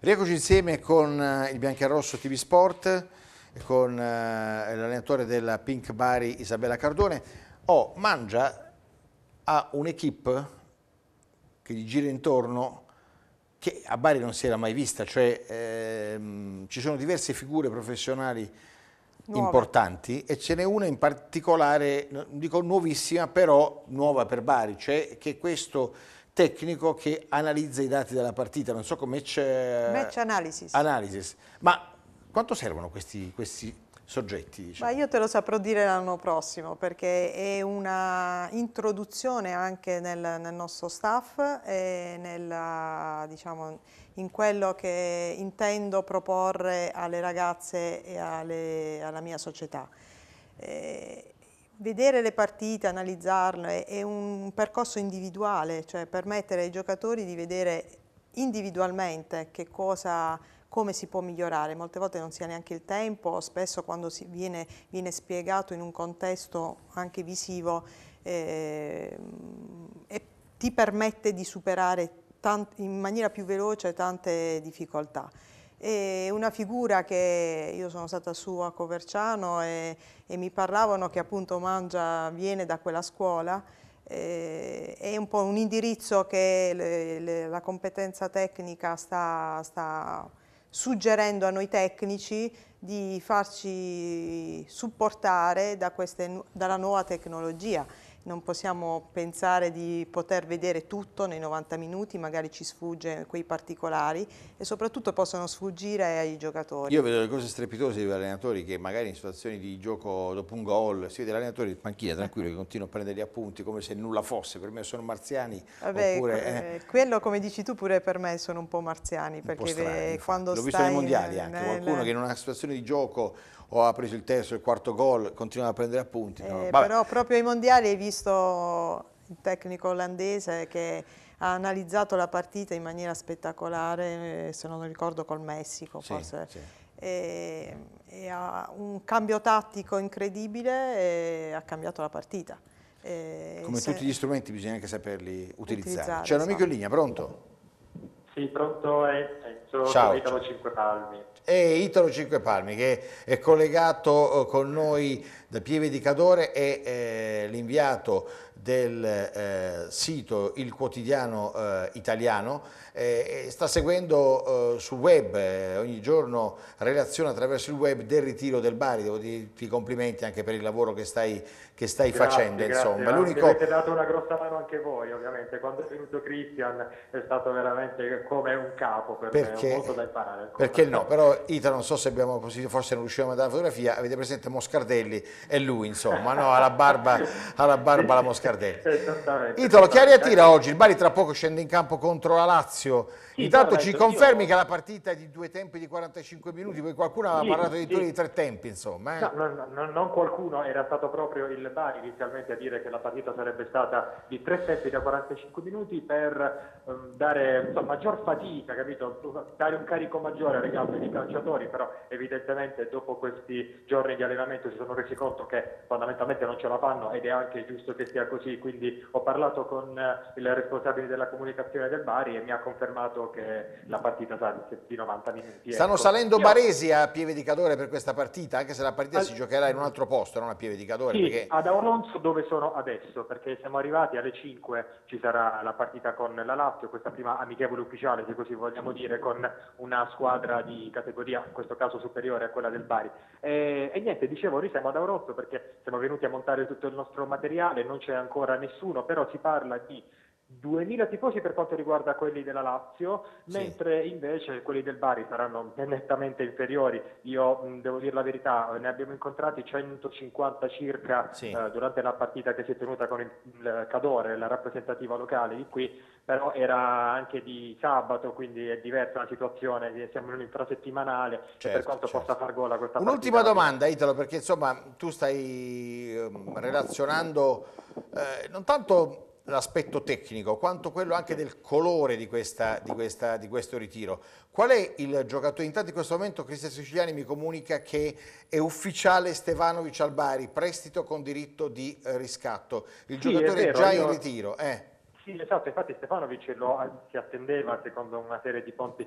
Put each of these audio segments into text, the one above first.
Rieccoci insieme con eh, il Biancarosso TV Sport, eh, con eh, l'allenatore della Pink Bari Isabella Cardone. Oh, Mangia ha un'equipe che gli gira intorno che a Bari non si era mai vista, cioè ehm, ci sono diverse figure professionali Nuove. importanti e ce n'è una in particolare, non dico nuovissima, però nuova per Bari, cioè che questo tecnico che analizza i dati della partita, non so come c'è... Match analysis. analysis. Ma quanto servono questi, questi soggetti? Diciamo? io te lo saprò dire l'anno prossimo perché è una introduzione anche nel, nel nostro staff e nella, diciamo, in quello che intendo proporre alle ragazze e alle, alla mia società. Eh, vedere le partite, analizzarle, è un percorso individuale, cioè permettere ai giocatori di vedere individualmente che cosa come si può migliorare, molte volte non si ha neanche il tempo, spesso quando viene, viene, spiegato in un contesto anche visivo eh, ti permette di superare in maniera più veloce tante difficoltà. E una figura che io sono stata su a Coverciano e, e mi parlavano che appunto Mangia viene da quella scuola eh, è un po' un indirizzo che le, le, la competenza tecnica sta, sta, suggerendo a noi tecnici di farci supportare da queste, dalla nuova tecnologia non possiamo pensare di poter vedere tutto nei 90 minuti, magari ci sfugge quei particolari e soprattutto possono sfuggire ai giocatori. Io vedo le cose strepitose degli allenatori che magari in situazioni di gioco dopo un gol si vede l'allenatore in panchina tranquillo che continua a prendere gli appunti come se nulla fosse, per me sono marziani. Vabbè, oppure, eh, quello come dici tu pure per me sono un po' marziani perché po strani, quando L'ho visto nei mondiali anche, qualcuno che in una situazione di gioco o ha preso il terzo e il quarto gol continua a prendere appunti. Eh, no? Però proprio ai mondiali hai visto questo tecnico olandese che ha analizzato la partita in maniera spettacolare, eh, se non ricordo col Messico sì, forse, sì. E, e ha un cambio tattico incredibile e ha cambiato la partita. E Come se... tutti gli strumenti bisogna anche saperli utilizzare. utilizzare C'è un amico in esatto. linea, pronto? Sì, pronto Enzo, Ciao. Italo Cinque Palmi. E Italo Cinque Palmi che è collegato eh, con noi da Pieve di Cadore è eh, l'inviato del eh, sito Il Quotidiano eh, Italiano, eh, sta seguendo eh, su web, eh, ogni giorno relazione attraverso il web del ritiro del Bari, devo dirti complimenti anche per il lavoro che stai, che stai grazie, facendo. Grazie, insomma. L'unico... Avete dato una grossa mano anche voi ovviamente, quando è venuto Christian è stato veramente come un capo per perché, me, molto da imparare. Perché no, però Ita non so se abbiamo forse non riuscivamo a dare la fotografia, avete presente Moscardelli, e lui insomma, no? alla barba, alla barba la Moscardelli. Scardelli. Esattamente. Italo, Chiari attira oggi, il Bari tra poco scende in campo contro la Lazio. Sì, Intanto ci confermi io... che la partita è di due tempi di 45 minuti, poi qualcuno aveva sì, parlato sì. di tre tempi, insomma. Eh? No, no, no, non qualcuno, era stato proprio il Bari inizialmente a dire che la partita sarebbe stata di tre tempi da 45 minuti per um, dare insomma, maggior fatica, capito? dare un carico maggiore alle gambe dei calciatori, però evidentemente dopo questi giorni di allenamento si sono resi conto che fondamentalmente non ce la fanno ed è anche giusto che sia così così, quindi ho parlato con eh, il responsabile della comunicazione del Bari e mi ha confermato che la partita sarà di 90 minuti. Stanno ecco. salendo Baresi a Pieve di Cadore per questa partita, anche se la partita All... si giocherà in un altro posto, non a Pieve di Cadore. Sì, perché... ad Auronzo dove sono adesso, perché siamo arrivati alle 5, ci sarà la partita con la Lazio, questa prima amichevole ufficiale, se così vogliamo dire, con una squadra di categoria, in questo caso superiore a quella del Bari. E, eh, e niente, dicevo, noi siamo ad Auronzo perché siamo venuti a montare tutto il nostro materiale, non c'è ancora ancora nessuno, però si parla di 2.000 tifosi per quanto riguarda quelli della Lazio, sì. mentre invece quelli del Bari saranno nettamente inferiori. Io devo dire la verità, ne abbiamo incontrati 150 circa sì. eh, durante la partita che si è tenuta con il, il Cadore, la rappresentativa locale di qui, però era anche di sabato, quindi è diversa la situazione, siamo in un infrasettimanale, certo, per quanto certo. possa far gola questa partita. Un'ultima domanda Italo, perché insomma tu stai eh, relazionando eh, non tanto l'aspetto tecnico, quanto quello anche del colore di, questa, di, questa, di, questo ritiro. Qual è il giocatore? Intanto in questo momento Cristian Siciliani mi comunica che è ufficiale Stevanovic Albari, prestito con diritto di riscatto. Il sì, giocatore è, vero, è già io... in ritiro. Eh. Sì, esatto, infatti Stefanovic lo, eh, si attendeva secondo una serie di ponti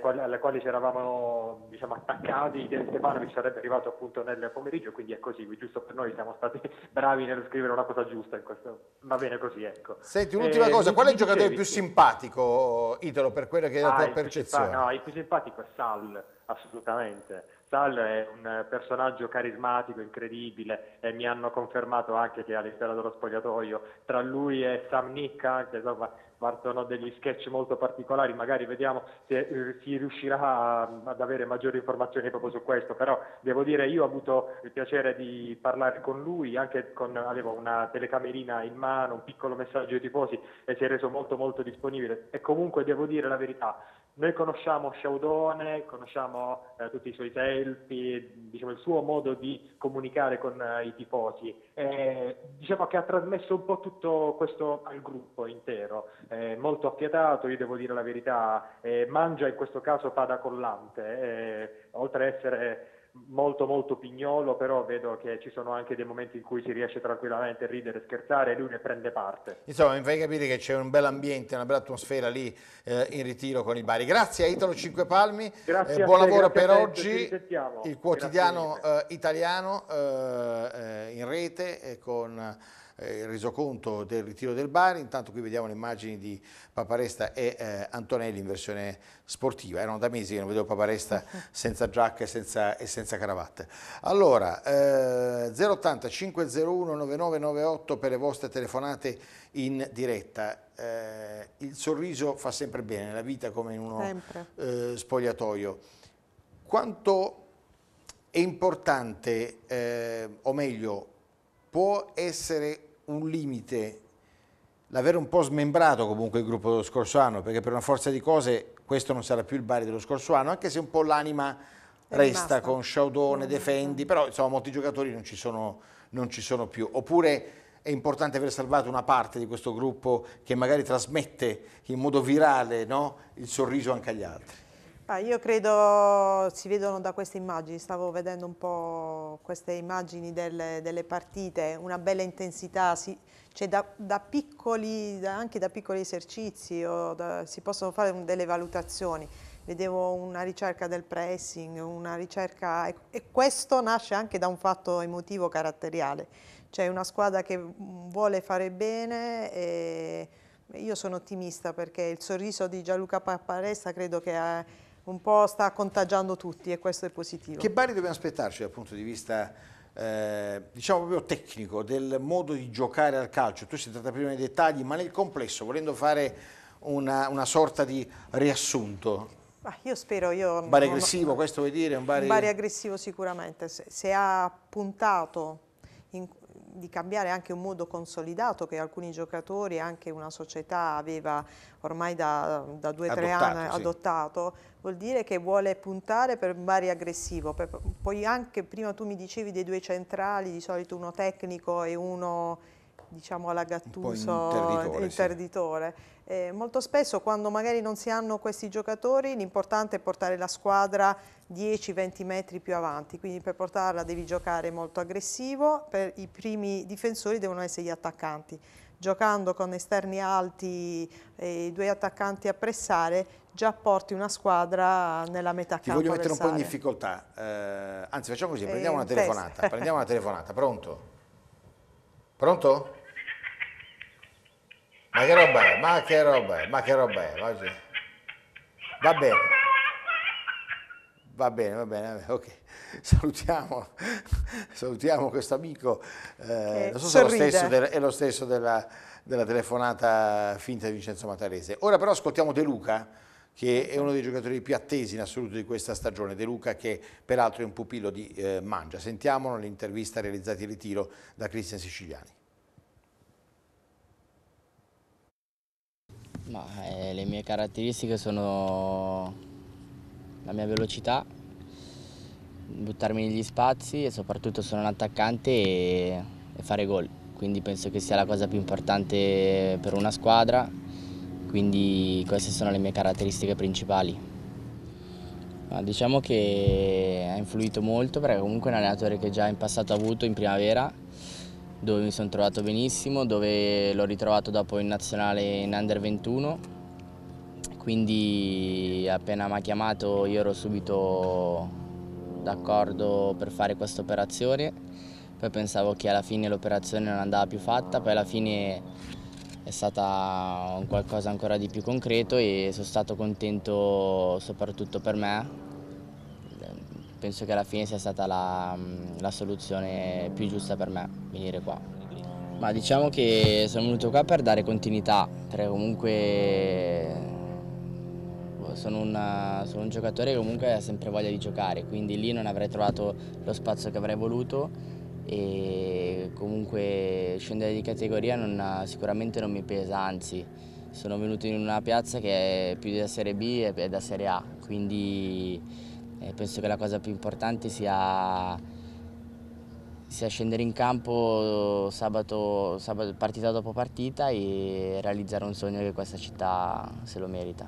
quali, alle quali ci eravamo diciamo, attaccati, Stefanovic sarebbe arrivato appunto nel pomeriggio, quindi è così, giusto per noi siamo stati bravi nello scrivere una cosa giusta, in questo, va bene così. Ecco. Senti, un'ultima eh, cosa, qual è il giocatore più simpatico, Italo, per quella che è la ah, tua percezione? No, il più simpatico è Sal, assolutamente. Sal è un personaggio carismatico, incredibile e mi hanno confermato anche che all'interno dello spogliatoio tra lui e Sam Nick anche, insomma, partono degli sketch molto particolari, magari vediamo se eh, si riuscirà a, ad avere maggiori informazioni proprio su questo, però devo dire io ho avuto il piacere di parlare con lui, anche con, avevo una telecamerina in mano, un piccolo messaggio ai tifosi e si è reso molto molto disponibile e comunque devo dire la verità, noi conosciamo Shaudone, conosciamo eh, tutti i suoi selfie, diciamo, il suo modo di comunicare con eh, i tifosi. E, diciamo che ha trasmesso un po' tutto questo al gruppo intero eh, molto affiatato, io devo dire la verità, eh, mangia in questo caso pada collante, eh, oltre ad essere molto molto pignolo, però vedo che ci sono anche dei momenti in cui si riesce tranquillamente a ridere, scherzare e lui ne prende parte. Insomma, mi fai capire che c'è un bel ambiente, una bella atmosfera lì eh, in ritiro con i Bari. Grazie a Italo Cinque Palmi, eh, buon te, lavoro per te, oggi, il quotidiano eh, italiano eh, eh, in rete con eh, resoconto del ritiro del Bari, intanto qui vediamo le immagini di Paparesta e eh, Antonelli in versione sportiva, erano da mesi che non vedevo Paparesta senza giacca e senza, e senza cravatta. Allora, eh, 080 501 9998 per le vostre telefonate in diretta. Eh, il sorriso fa sempre bene, nella vita come in uno eh, spogliatoio. Quanto è importante, eh, o meglio, può essere un limite l'avere un po' smembrato comunque il gruppo dello scorso anno, perché per una forza di cose questo non sarà più il Bari dello scorso anno, anche se un po' l'anima resta con Sciaudone, Defendi, però insomma molti giocatori non ci, sono, non ci sono più. Oppure è importante aver salvato una parte di questo gruppo che magari trasmette in modo virale no? il sorriso anche agli altri. Ah, io credo si vedono da queste immagini, stavo vedendo un po' queste immagini delle, delle partite, una bella intensità, si, cioè da, da piccoli, da, anche da piccoli esercizi da, si possono fare delle valutazioni. Vedevo una ricerca del pressing, una ricerca e, e questo nasce anche da un fatto emotivo caratteriale, cioè una squadra che vuole fare bene e io sono ottimista perché il sorriso di Gianluca Papparesta credo che... Ha, un po' sta contagiando tutti e questo è positivo. Che Bari dobbiamo aspettarci dal punto di vista eh, diciamo proprio tecnico del modo di giocare al calcio? Tu sei trattata prima nei dettagli, ma nel complesso, volendo fare una, una sorta di riassunto. io spero, io... Un bar aggressivo, no, questo vuol dire? Un bar... un bar aggressivo sicuramente, se, se ha puntato in, di cambiare anche un modo consolidato che alcuni giocatori e anche una società aveva ormai da, da due o tre anni sì. adottato, vuol dire che vuole puntare per un Bari aggressivo. poi anche prima tu mi dicevi dei due centrali, di solito uno tecnico e uno diciamo alla Gattuso eh, interditore. Sì. Eh, molto spesso quando magari non si hanno questi giocatori l'importante è portare la squadra 10-20 metri più avanti, quindi per portarla devi giocare molto aggressivo, per i primi difensori devono essere gli attaccanti. Giocando con esterni alti e eh, due attaccanti a pressare, già porti una squadra nella metà Ti campo. Ti voglio mettere un po' in difficoltà, eh, anzi facciamo così, eh, prendiamo una telefonata, prendiamo una telefonata, pronto? Pronto? Ma che roba è? Ma che roba è? Ma che roba è? Va bene. Va bene, va bene, ok. Salutiamo, salutiamo questo amico, eh, non so se è lo, è lo stesso, della, della telefonata finta di Vincenzo Matarese. Ora però ascoltiamo De Luca, che è uno dei giocatori più attesi in assoluto di questa stagione. De Luca che peraltro è un pupillo di eh, Mangia. Sentiamolo nell'intervista realizzata in ritiro da Cristian Siciliani. Ma, eh, le mie caratteristiche sono la mia velocità, buttarmi negli spazi e soprattutto sono un attaccante e, e fare gol. Quindi penso che sia la cosa più importante per una squadra. Quindi queste sono le mie caratteristiche principali. Ma diciamo che ha influito molto perché comunque è un allenatore che già in passato ha avuto in primavera dove mi sono trovato benissimo, dove l'ho ritrovato dopo in nazionale in Under 21 quindi appena mi ha chiamato io ero subito d'accordo per fare questa operazione, poi pensavo che alla fine l'operazione non andava più fatta, poi alla fine è stata qualcosa ancora di più concreto e sono stato contento soprattutto per me penso che alla fine sia stata la, mm, la soluzione più giusta per me, venire qua. Ma diciamo che sono venuto qua per dare continuità, perché comunque boh, sono, una, sono, un giocatore che comunque ha sempre voglia di giocare, quindi lì non avrei trovato lo spazio che avrei voluto e comunque scendere di categoria non, sicuramente non mi pesa, anzi sono venuto in una piazza che è più da Serie B e da Serie A, quindi e penso che la cosa più importante sia, sia scendere in campo sabato, sabato, partita dopo partita e realizzare un sogno che questa città se lo merita.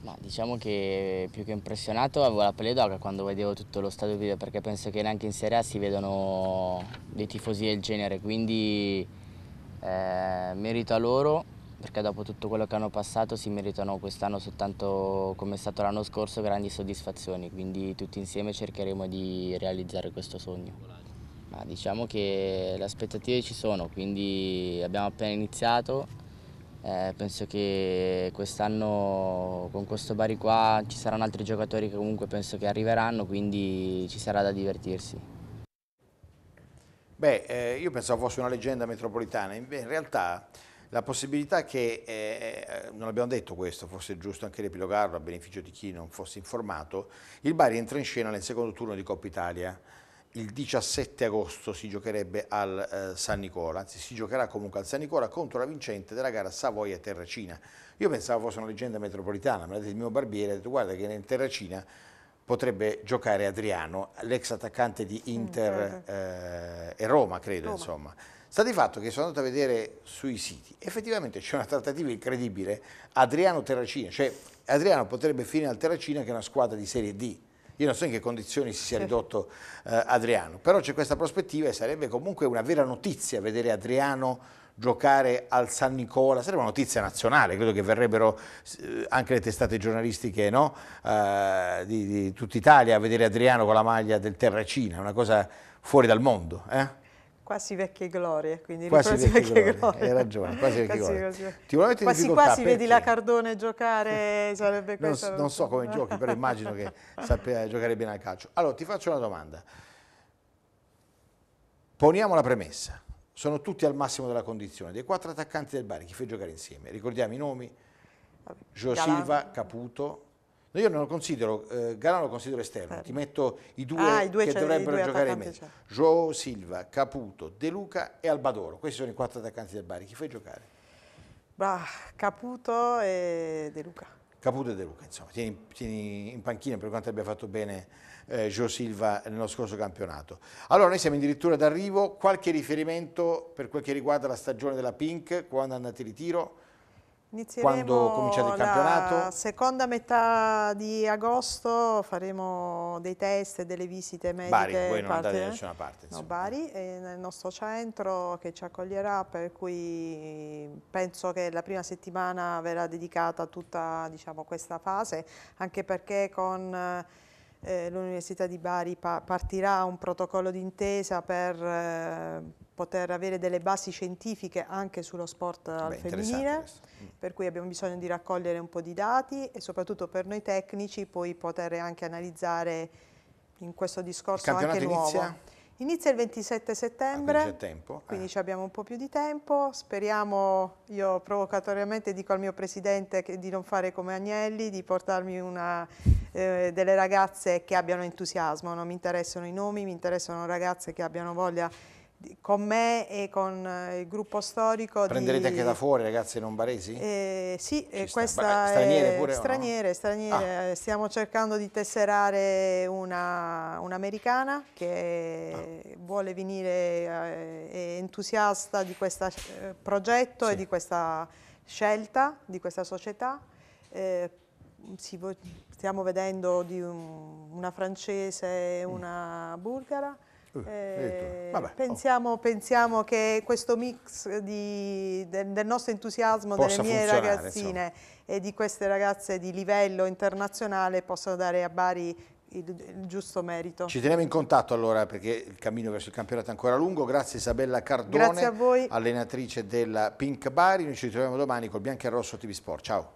Ma diciamo che più che impressionato avevo la pelle d'oca quando vedevo tutto lo stadio video perché penso che neanche in Serie A si vedono dei tifosi del genere, quindi eh, merito a loro perché dopo tutto quello che hanno passato si meritano quest'anno soltanto come è stato l'anno scorso grandi soddisfazioni, quindi tutti insieme cercheremo di realizzare questo sogno. Ma diciamo che le aspettative ci sono, quindi abbiamo appena iniziato, eh, penso che quest'anno con questo Bari qua ci saranno altri giocatori che comunque penso che arriveranno, quindi ci sarà da divertirsi. Beh, eh, io pensavo fosse una leggenda metropolitana, in realtà la possibilità che, eh, non abbiamo detto questo, forse è giusto anche riepilogarlo a beneficio di chi non fosse informato, il Bari entra in scena nel secondo turno di Coppa Italia. Il 17 agosto si giocherebbe al eh, San Nicola, anzi si giocherà comunque al San Nicola contro la vincente della gara Savoia-Terracina. Io pensavo fosse una leggenda metropolitana, ma il mio barbiere ha detto guarda che in Terracina potrebbe giocare Adriano, l'ex attaccante di Inter eh, e Roma, credo Roma. insomma. Sta di fatto che sono andato a vedere sui siti, effettivamente c'è una trattativa incredibile, Adriano-Terracina, cioè Adriano potrebbe finire al Terracina che è una squadra di Serie D, io non so in che condizioni si sia ridotto eh, Adriano, però c'è questa prospettiva e sarebbe comunque una vera notizia vedere Adriano giocare al San Nicola, sarebbe una notizia nazionale, credo che verrebbero eh, anche le testate giornalistiche no? uh, di, di tutta Italia a vedere Adriano con la maglia del Terracina, una cosa fuori dal mondo. Eh? Quasi vecchie glorie, quindi quasi vecchie, vecchie glorie. Hai ragione, quasi vecchie quasi, glorie. Quasi, Ti quasi, quasi vedi la Cardone giocare, sarebbe non, Non so come giochi, però immagino che sappia giocare bene al calcio. Allora, ti faccio una domanda. Poniamo la premessa. Sono tutti al massimo della condizione. Dei quattro attaccanti del Bari, chi fai giocare insieme? Ricordiamo i nomi? Gio Silva, Caputo, io non lo considero, eh, Galano lo considero esterno, Fermo. ti metto i due, ah, i due che dovrebbero due giocare in mezzo. Certo. Joao Silva, Caputo, De Luca e Albadoro, questi sono i quattro attaccanti del Bari, chi fai giocare? Bah, Caputo e De Luca. Caputo e De Luca, insomma, tieni, tieni in panchina per quanto abbia fatto bene eh, Joao Silva nello scorso campionato. Allora, noi siamo addirittura d'arrivo, qualche riferimento per quel che riguarda la stagione della Pink, quando andate in ritiro? Inizieremo Quando cominciate il campionato? La seconda metà di agosto faremo dei test e delle visite mediche. Bari, voi non parte, andate da eh? nessuna parte. No, Bari è nel nostro centro che ci accoglierà, per cui penso che la prima settimana verrà dedicata a tutta diciamo, questa fase, anche perché con... Eh, L'Università di Bari partirà un protocollo d'intesa per eh, poter avere delle basi scientifiche anche sullo sport al femminile, mm. per cui abbiamo bisogno di raccogliere un po' di dati e soprattutto per noi tecnici poi poter anche analizzare in questo discorso anche nuovo. Inizia? il 27 settembre, ah, quindi, eh. quindi ah. abbiamo un po' più di tempo, speriamo, io provocatoriamente dico al mio presidente di non fare come Agnelli, di portarmi una, eh, delle ragazze che abbiano entusiasmo, non mi interessano i nomi, mi interessano ragazze che abbiano voglia con me e con eh, il gruppo storico. Prenderete di... anche da fuori ragazze lombaresi? Eh, sì, Ci eh, questa sta... straniere pure? Straniere, no? straniere. Ah. Eh, stiamo cercando di tesserare un'americana un che ah. vuole venire, è entusiasta di questo progetto sì. e di questa scelta, di questa società. Eh, stiamo vedendo un, una francese e mm. una bulgara. Eh, eh Vabbè, oh. pensiamo, oh. pensiamo, che questo mix di, del, del, nostro entusiasmo Possa delle mie ragazzine insomma. e di queste ragazze di livello internazionale possano dare a Bari il, il, giusto merito. Ci teniamo in contatto allora perché il cammino verso il campionato è ancora lungo. Grazie Isabella Cardone, Grazie allenatrice della Pink Bari. Noi ci ritroviamo domani col Bianco e Rosso TV Sport. Ciao.